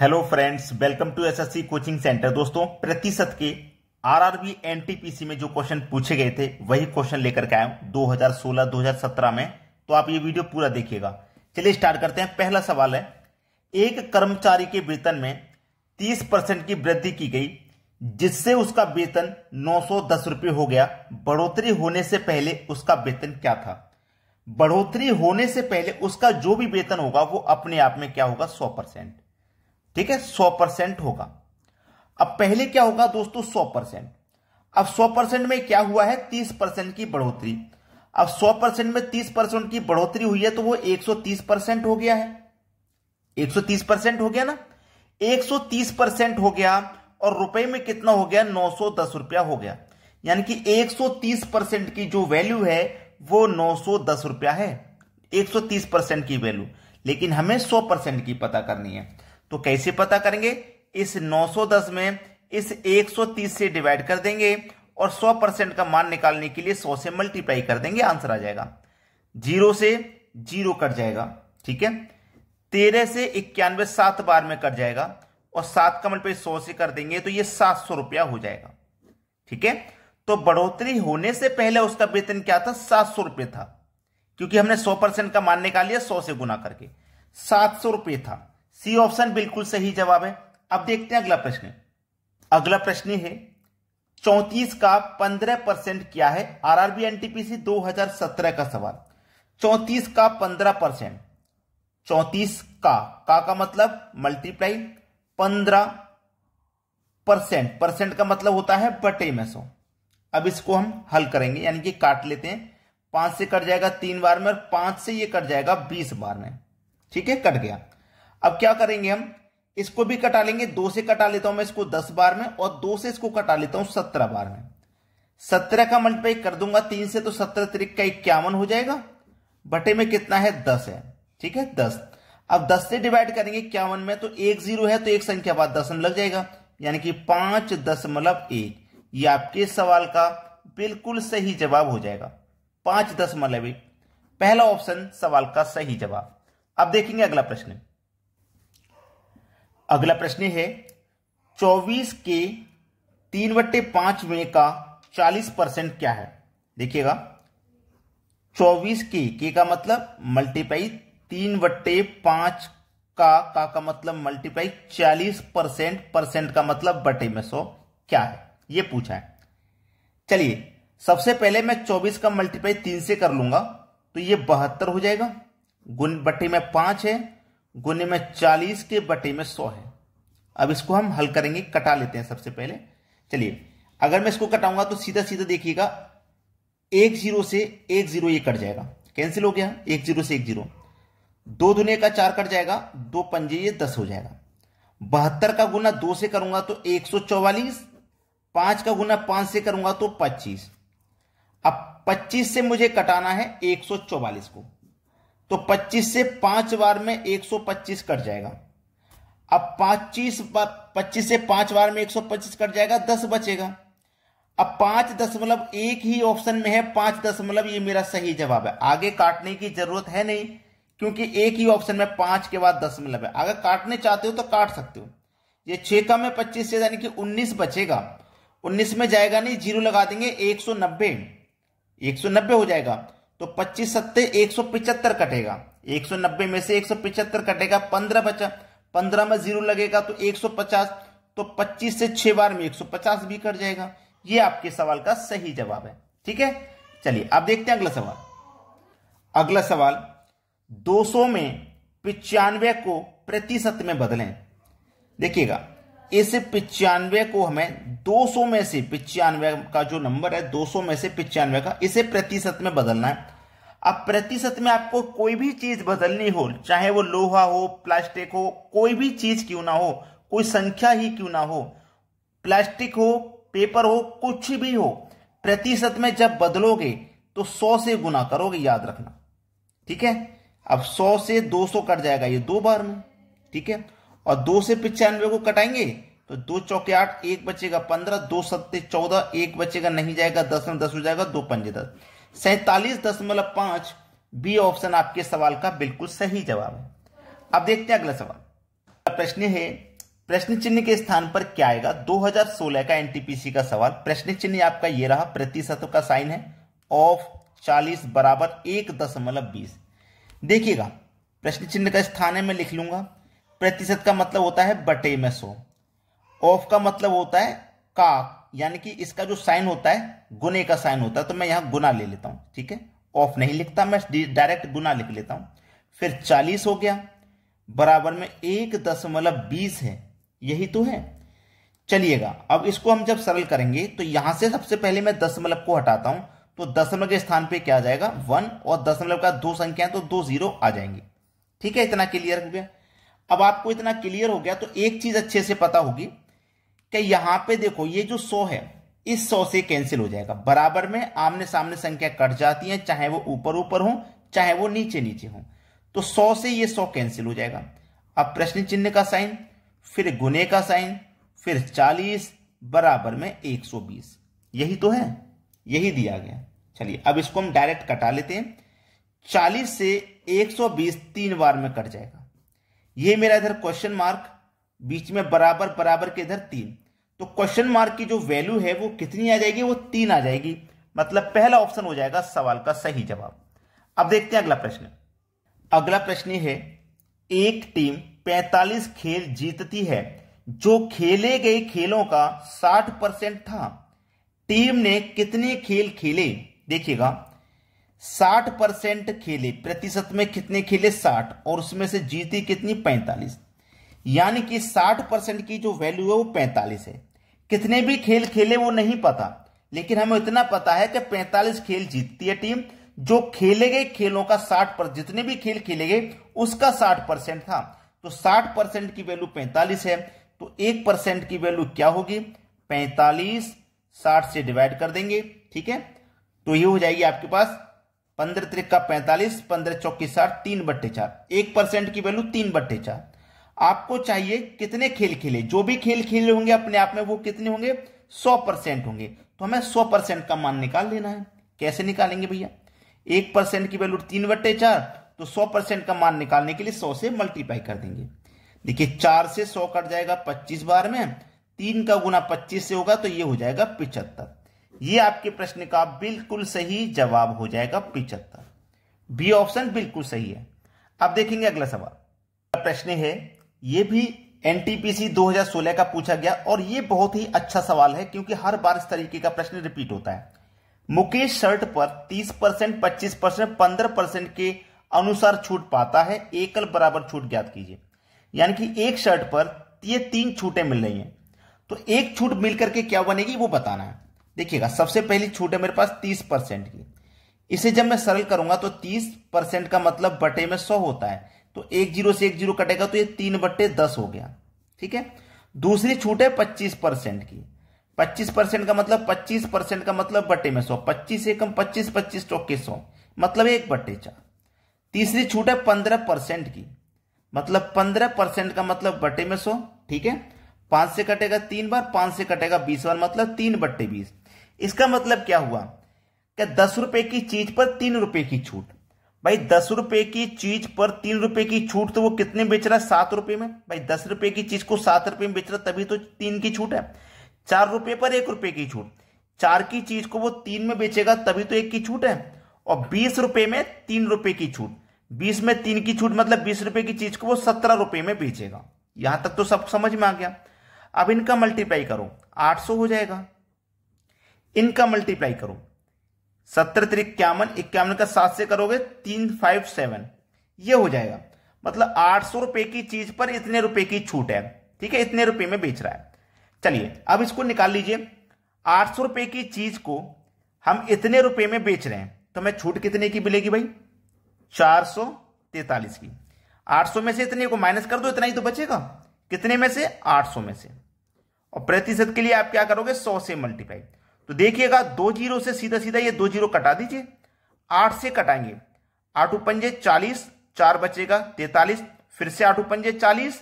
hello friends welcome to SSC coaching centre दोस्तों प्रतिशत के आरआरबी एनटीपीसी में जो क्वेश्चन पूछे गए थे वही क्वेश्चन लेकर के आया हूं 2016-2017 में तो आप ये वीडियो पूरा देखिएगा चलिए स्टार्ट करते हैं पहला सवाल है एक कर्मचारी के वेतन में 30 परसेंट की वृद्धि की गई जिससे उसका वेतन नौ रुपए हो गया बढ़ोतरी होने से पहले उसका वेतन क्या था बढ़ोतरी होने से पहले उसका जो भी वेतन होगा वो अपने आप में क्या होगा सौ परसेंट ठीक है सौ परसेंट होगा अब पहले क्या होगा दोस्तों सौ परसेंट अब सौ परसेंट में क्या हुआ है तीस परसेंट की बढ़ोतरी अब सौ परसेंट में तीस परसेंट की बढ़ोतरी हुई है तो वो एक सौ तीस परसेंट हो गया है एक सौ तीस परसेंट हो गया ना एक सौ तीस परसेंट हो गया और रुपए में कितना हो गया नौ सौ दस रुपया हो गया यानी कि एक सौ तीस परसेंट की जो वैल्यू है वो नौ सौ दस रुपया है एक सौ तीस परसेंट की वैल्यू लेकिन हमें सौ परसेंट की पता करनी है तो कैसे पता करेंगे इस 910 में इस 130 से डिवाइड कर देंगे और 100 परसेंट का मान निकालने के लिए 100 से मल्टीप्लाई कर देंगे आंसर आ जाएगा जीरो से जीरो कट जाएगा ठीक है तेरह से इक्यानवे सात बार में कट जाएगा और सात का मल्टीप्लाई सौ से कर देंगे तो ये सात सौ रुपया हो जाएगा ठीक है तो बढ़ोतरी होने से पहले उसका वेतन क्या था सात सौ रुपये था क्योंकि हमने सौ परसेंट का मान निकाल लिया सौ से गुना करके सात सौ रुपये था सी ऑप्शन बिल्कुल सही जवाब है अब देखते हैं अगला प्रश्न अगला प्रश्न है चौतीस का पंद्रह परसेंट क्या है आरआरबी एनटीपीसी 2017 का सवाल चौतीस का पंद्रह परसेंट चौतीस का का का मतलब मल्टीप्लाई पंद्रह परसेंट परसेंट का मतलब होता है बटे में सो अब इसको हम हल करेंगे यानी कि काट लेते हैं पांच से कट जाएगा तीन बार में और पांच से ये कट जाएगा बीस बार में ठीक है कट गया अब क्या करेंगे हम इसको भी कटा लेंगे दो से कटा लेता हूं मैं इसको दस बार में और दो से इसको कटा लेता हूं सत्रह बार में सत्रह का मल्टीप्लाई कर दूंगा तीन से तो सत्रह तरीक का इक्यावन हो जाएगा बटे में कितना है दस है ठीक है दस अब दस से डिवाइड करेंगे इक्यावन में तो एक जीरो है तो एक संख्या बाद दस लग जाएगा यानी कि पांच दशमलव एक ये आपके सवाल का बिल्कुल सही जवाब हो जाएगा पांच दशमलव एक पहला ऑप्शन सवाल का सही जवाब अब देखेंगे अगला प्रश्न अगला प्रश्न है चौबीस के तीन बट्टे पांच में का चालीस परसेंट क्या है देखिएगा चौबीस के के का मतलब मल्टीप्लाई तीन बट्टे पांच का का का मतलब मल्टीप्लाई चालीस परसेंट परसेंट का मतलब बटे में सौ क्या है ये पूछा है चलिए सबसे पहले मैं चौबीस का मल्टीप्लाई तीन से कर लूंगा तो ये बहत्तर हो जाएगा गुण बटे में पांच है गुने में चालीस के बटे में सौ है अब इसको हम हल करेंगे कटा लेते हैं सबसे पहले चलिए अगर मैं इसको कटाऊंगा तो सीधा सीधा देखिएगा एक जीरो से एक जीरो ये कट जाएगा कैंसिल हो गया एक जीरो से एक जीरो दो दुने का चार कट जाएगा दो पंजे ये दस हो जाएगा बहत्तर का गुना दो से करूंगा तो एक सौ चौवालीस पांच का गुना पांच से करूंगा तो पच्चीस अब पच्चीस से मुझे कटाना है एक सौ चौवालीस को तो 25 से पांच बार में 125 कट जाएगा अब 25 25 से पांच बार में 125 कट जाएगा 10 बचेगा अब पांच दशमलव एक ही ऑप्शन में है पांच दशमलव ये मेरा सही जवाब है आगे काटने की जरूरत है नहीं क्योंकि एक ही ऑप्शन में पांच के बाद दशमलव है अगर काटने चाहते हो तो काट सकते हो ये छे का में पच्चीस से यानी कि उन्नीस बचेगा उन्नीस में जाएगा नहीं जीरो लगा देंगे एक सौ नब्बे एक सौ नब्बे हो जाएगा तो पच्चीस सत्ते एक सौ पिचहत्तर कटेगा एक सौ नब्बे में से एक सौ पिचहत्तर कटेगा पंद्रह बचा पंद्रह में जीरो लगेगा तो एक सौ पचास तो पच्चीस से छह बार में एक सौ पचास भी कट जाएगा ये आपके सवाल का सही जवाब है ठीक है चलिए अब देखते हैं अगला सवाल अगला सवाल 200 में पिचानवे को प्रतिशत में बदलें देखिएगा इस पिचानवे को हमें 200 में से पिचानवे का जो नंबर है 200 में से पिचानवे का इसे प्रतिशत में बदलना है अब प्रतिशत में आपको कोई भी चीज बदलनी हो चाहे वो लोहा हो प्लास्टिक हो कोई भी चीज क्यों ना हो कोई संख्या ही क्यों ना हो प्लास्टिक हो पेपर हो कुछ भी हो प्रतिशत में जब बदलोगे तो सौ से गुना करोगे याद रखना ठीक है अब सौ से दो सौ कट जाएगा ये दो बार में ठीक है और दो से पिचानवे को कटाएंगे तो दो चौके आठ एक बचेगा पंद्रह दो सत्ते चौदह एक बचेगा नहीं जाएगा दस में दस हो जाएगा दो पंजे दस सैतालीस दशमलव पांच बी ऑप्शन आपके सवाल का बिल्कुल सही जवाब है अब देखते हैं अगला सवाल प्रश्न है प्रश्न चिन्ह के स्थान पर क्या आएगा 2016 का एनटीपीसी का सवाल प्रश्न चिन्ह आपका यह रहा प्रतिशत का साइन है ऑफ 40 बराबर एक दशमलव बीस देखिएगा प्रश्न चिन्ह का स्थान है मैं लिख लूंगा प्रतिशत का मतलब होता है बटे में सो ऑफ का मतलब होता है का यानी कि इसका जो साइन होता है गुने का साइन होता है तो मैं यहां गुना ले लेता हूं ठीक है ऑफ नहीं लिखता मैं डायरेक्ट गुना लिख लेता हूं फिर चालीस हो गया बराबर में एक दशमलव बीस है यही तो है चलिएगा अब इसको हम जब सरल करेंगे तो यहां से सबसे पहले मैं दशमलव को हटाता हूं तो दशमलव के स्थान पे क्या आ जाएगा वन और दशमलव का दो संख्या है तो दो जीरो आ जाएंगे ठीक है इतना क्लियर हो गया अब आपको इतना क्लियर हो गया तो एक चीज अच्छे से पता होगी कि यहां पे देखो ये जो सौ है इस सौ से कैंसिल हो जाएगा बराबर में आमने सामने संख्या कट जाती है चाहे वो ऊपर ऊपर हो चाहे वो नीचे नीचे हो तो सौ से ये सौ कैंसिल हो जाएगा अब प्रश्न चिन्ह का साइन फिर गुने का साइन फिर चालीस बराबर में एक सौ बीस यही तो है यही दिया गया चलिए अब इसको हम डायरेक्ट कटा लेते हैं चालीस से एक सौ बीस तीन बार में कट जाएगा ये मेरा इधर क्वेश्चन मार्क बीच में बराबर बराबर के इधर तीन तो क्वेश्चन मार्क की जो वैल्यू है वो कितनी आ जाएगी वो तीन आ जाएगी मतलब पहला ऑप्शन हो जाएगा सवाल का सही जवाब अब देखते हैं अगला प्रश्न अगला प्रश्न है एक टीम 45 खेल जीतती है जो खेले गए खेलों का 60 परसेंट था टीम ने कितने खेल खेले देखिएगा साठ परसेंट खेले प्रतिशत में कितने खेले साठ और उसमें से जीती कितनी पैंतालीस यानी कि साठ परसेंट की जो वैल्यू है वो पैंतालीस है कितने भी खेल खेले वो नहीं पता लेकिन हमें इतना पता है कि पैंतालीस खेल जीतती है टीम जो खेले गए खेलों का साठ पर जितने भी खेल खेले गए उसका साठ परसेंट था तो साठ परसेंट की वैल्यू पैंतालीस है तो एक परसेंट की वैल्यू क्या होगी पैंतालीस साठ से डिवाइड कर देंगे ठीक है तो ये हो जाएगी आपके पास पंद्रह त्रिका पैंतालीस पंद्रह चौकी साठ तीन बट्टे चार एक परसेंट की वैल्यू तीन बट्टे चार आपको चाहिए कितने खेल खेले जो भी खेल खेले होंगे अपने आप में वो कितने होंगे सौ परसेंट होंगे तो हमें सौ परसेंट का मान निकाल लेना है कैसे निकालेंगे भैया एक परसेंट की वैल्यू तीन बट्टे चार तो सौ परसेंट का मान निकालने के लिए सौ से मल्टीप्लाई कर देंगे देखिए चार से सौ कट जाएगा पच्चीस बार में तीन का गुना पच्चीस से होगा तो ये हो जाएगा पिचहत्तर ये आपके प्रश्न का बिल्कुल सही जवाब हो जाएगा पिचहत्तर बी ऑप्शन बिल्कुल सही है अब देखेंगे अगला सवाल प्रश्न है यह भी एनटीपीसी 2016 का पूछा गया और यह बहुत ही अच्छा सवाल है क्योंकि हर बार इस तरीके का प्रश्न रिपीट होता है मुकेश शर्ट पर 30 परसेंट पच्चीस परसेंट पंद्रह परसेंट के अनुसार छूट पाता है एकल बराबर छूट ज्ञात कीजिए यानी कि एक शर्ट पर ये तीन छूटें मिल रही हैं तो एक छूट मिलकर के क्या बनेगी वो बताना है देखिएगा सबसे पहली छूट है मेरे पास तीस परसेंट की इसे जब मैं सरल करूंगा तो तीस परसेंट का मतलब बटे में सौ होता है तो एक जीरो से एक जीरो कटेगा तो ये तीन बटे दस हो गया ठीक है दूसरी छूट है पच्चीस परसेंट की पच्चीस परसेंट का मतलब पच्चीस परसेंट का मतलब बटे में सौ पच्चीस से कम पच्चीस पच्चीस चौके सौ मतलब एक बट्टे चार तीसरी छूट है पंद्रह परसेंट की मतलब पंद्रह परसेंट का मतलब बटे में सौ ठीक है पांच से कटेगा तीन बार पांच से कटेगा बीस बार मतलब तीन बट्टे बीस इसका मतलब क्या हुआ कि दस रुपए की चीज पर तीन रुपए की छूट भाई दस रुपए की चीज पर तीन रुपए की छूट तो वो कितने बेच रहा है सात रुपए में भाई दस रुपए की चीज को सात रुपए में बेच रहा तभी तो तीन की छूट है चार रुपए पर एक रुपए की छूट चार की चीज को वो तीन में बेचेगा तभी तो एक की छूट है और बीस रुपए में तीन रुपए की छूट बीस में तीन की छूट मतलब बीस रुपए की चीज को वो सत्रह रुपए में बेचेगा यहां तक तो सब समझ में आ गया अब इनका मल्टीप्लाई करो आठ सौ हो जाएगा इनका मल्टीप्लाई करो सत्तर तिर इक्यावन इक्यावन का सात से करोगे तीन फाइव सेवन ये हो जाएगा मतलब आठ सौ रुपए की चीज पर इतने रुपए की छूट है ठीक है इतने रुपए में बेच रहा है चलिए अब इसको निकाल लीजिए आठ सौ रुपए की चीज को हम इतने रुपए में बेच रहे हैं तो हमें छूट कितने की मिलेगी भाई चार सौ तैतालीस की आठ सौ में से इतने को माइनस कर दो इतना ही तो बचेगा कितने में से आठ सौ में से और प्रतिशत के लिए आप क्या करोगे सौ से मल्टीप्लाई तो देखिएगा दो जीरो से सीधा सीधा ये दो जीरो कटा दीजिए आठ से कटाएंगे आठ उपंजे चालीस चार बचेगा तैतालीस फिर से आठ उपंजे चालीस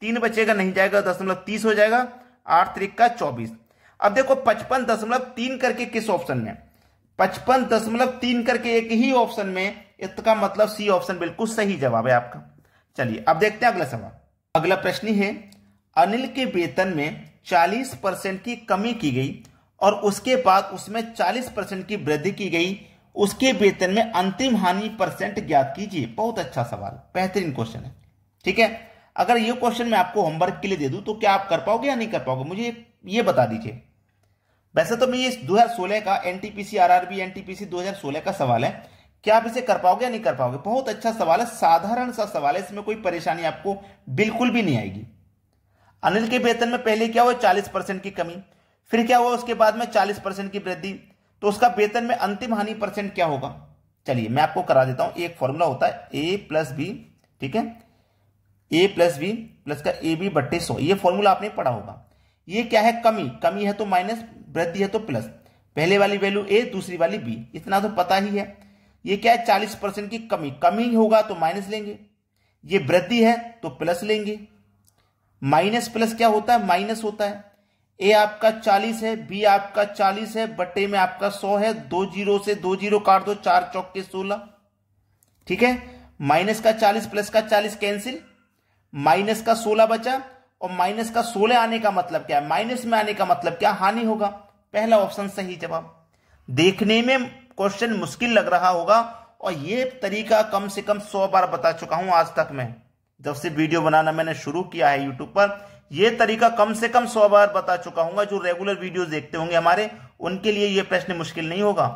तीन बचेगा नहीं जाएगा दशमलव तीस हो जाएगा आठ त्रिक का चौबीस अब देखो पचपन दशमलव तीन करके किस ऑप्शन में पचपन दशमलव तीन करके एक ही ऑप्शन में इसका मतलब सी ऑप्शन बिल्कुल सही जवाब है आपका चलिए अब देखते हैं अगला सवाल अगला प्रश्न है अनिल के वेतन में चालीस परसेंट की कमी की गई और उसके बाद उसमें 40 परसेंट की वृद्धि की गई उसके वेतन में अंतिम हानि परसेंट ज्ञात कीजिए बहुत अच्छा सवाल बेहतरीन क्वेश्चन है ठीक है अगर ये क्वेश्चन मैं आपको होमवर्क के लिए दे दूं तो क्या आप कर पाओगे या नहीं कर पाओगे मुझे ये बता दीजिए वैसे तो मैं ये सोलह का एनटीपीसी आरआरबी एनटीपीसी सोलह का सवाल है क्या आप इसे कर पाओगे या नहीं कर पाओगे बहुत अच्छा सवाल है साधारण सा सवाल है इसमें कोई परेशानी आपको बिल्कुल भी नहीं आएगी अनिल के वेतन में पहले क्या हुआ चालीस परसेंट की कमी फिर क्या हुआ उसके बाद में चालीस परसेंट की वृद्धि तो उसका वेतन में अंतिम हानि परसेंट क्या होगा चलिए मैं आपको करा देता हूं एक फॉर्मूला होता है ए प्लस बी ठीक है ए प्लस बी प्लस का ए बी बट्टे सौ ये फॉर्मूला आपने पढ़ा होगा ये क्या है कमी कमी है तो माइनस वृद्धि है तो प्लस पहले वाली वैल्यू ए दूसरी वाली बी इतना तो पता ही है ये क्या है चालीस परसेंट की कमी कमी होगा तो माइनस लेंगे ये वृद्धि है तो प्लस लेंगे माइनस प्लस क्या होता है माइनस होता है ए आपका चालीस है बी आपका चालीस है बटे में आपका सौ है दो जीरो से दो जीरो काट दो चार चौक के सोलह ठीक है माइनस का चालीस प्लस का चालीस कैंसिल माइनस का सोलह बचा और माइनस का सोलह आने का मतलब क्या है माइनस में आने का मतलब क्या हानि होगा पहला ऑप्शन सही जवाब देखने में क्वेश्चन मुश्किल लग रहा होगा और यह तरीका कम से कम सौ बार बता चुका हूं आज तक मैं जब से वीडियो बनाना मैंने शुरू किया है यूट्यूब पर ये तरीका कम से कम सौ बार बता चुका हूंगा जो रेगुलर वीडियो देखते होंगे हमारे उनके लिए यह प्रश्न मुश्किल नहीं होगा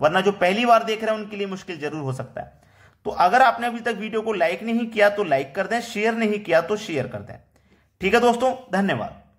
वरना जो पहली बार देख रहे हैं उनके लिए मुश्किल जरूर हो सकता है तो अगर आपने अभी तक वीडियो को लाइक नहीं किया तो लाइक कर दें शेयर नहीं किया तो शेयर कर दें ठीक है दोस्तों धन्यवाद